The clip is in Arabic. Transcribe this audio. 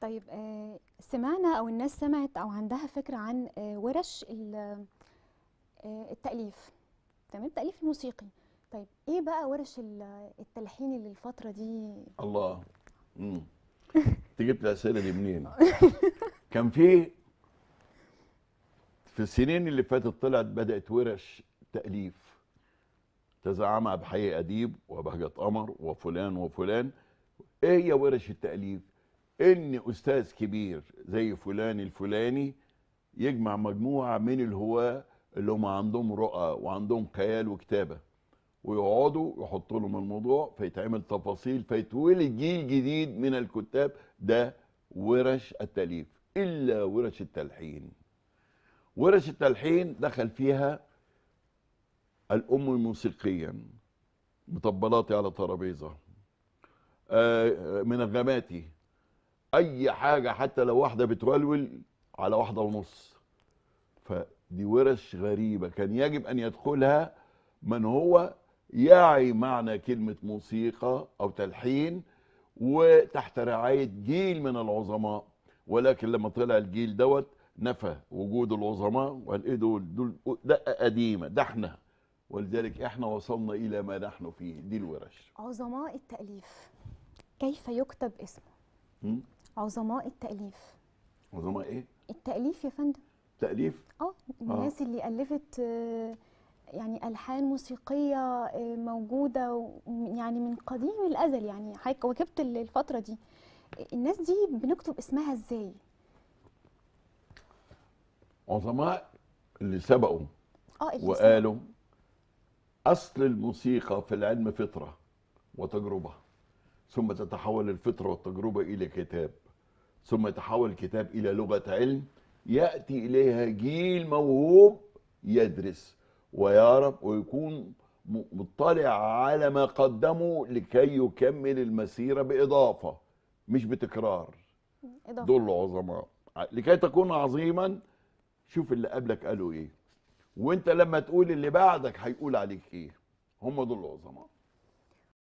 طيب آه، سمعنا او الناس سمعت او عندها فكره عن آه، ورش آه، التاليف تمام التاليف الموسيقي طيب ايه بقى ورش التلحين اللي الفتره دي الله امم جبت الاسئله دي منين كان في في السنين اللي فاتت طلعت بدات ورش تاليف تزعمها بحي اديب وبهجه قمر وفلان وفلان ايه هي ورش التاليف ان استاذ كبير زي فلان الفلاني يجمع مجموعه من الهواه اللي هم عندهم رؤى وعندهم خيال وكتابه ويقعدوا يحطوا لهم الموضوع فيتعمل تفاصيل فيتولد جيل جديد من الكتاب ده ورش التاليف الا ورش التلحين ورش التلحين دخل فيها الام موسيقيا مطبلاتي على ترابيزه آه، منغماتي اي حاجه حتى لو واحده بتولول على واحده ونص فدي ورش غريبه كان يجب ان يدخلها من هو يعي معنى كلمه موسيقى او تلحين وتحت رعايه جيل من العظماء ولكن لما طلع الجيل دوت نفى وجود العظماء وقال ايه دول دول دقه قديمه ده احنا ولذلك احنا وصلنا الى ما نحن فيه دي الورش عظماء التاليف كيف يكتب اسمه عظماء التاليف عظماء ايه التاليف يا فندم تاليف اه الناس آه. اللي الفت آه، يعني الحان موسيقيه آه، موجوده يعني من قديم الازل يعني حضرتك واكبت الفتره دي الناس دي بنكتب اسمها ازاي عظماء اللي سبقوا آه اللي وقالوا اصل الموسيقى في العلم فطره وتجربه ثم تتحول الفطره والتجربه الى كتاب ثم يتحول الكتاب إلى لغة علم يأتي إليها جيل موهوب يدرس ويعرف ويكون مطلع على ما قدمه لكي يكمل المسيرة بإضافة مش بتكرار إضافة. دول عظماء لكي تكون عظيما شوف اللي قبلك قالوا ايه وانت لما تقول اللي بعدك هيقول عليك ايه هم دول العظماء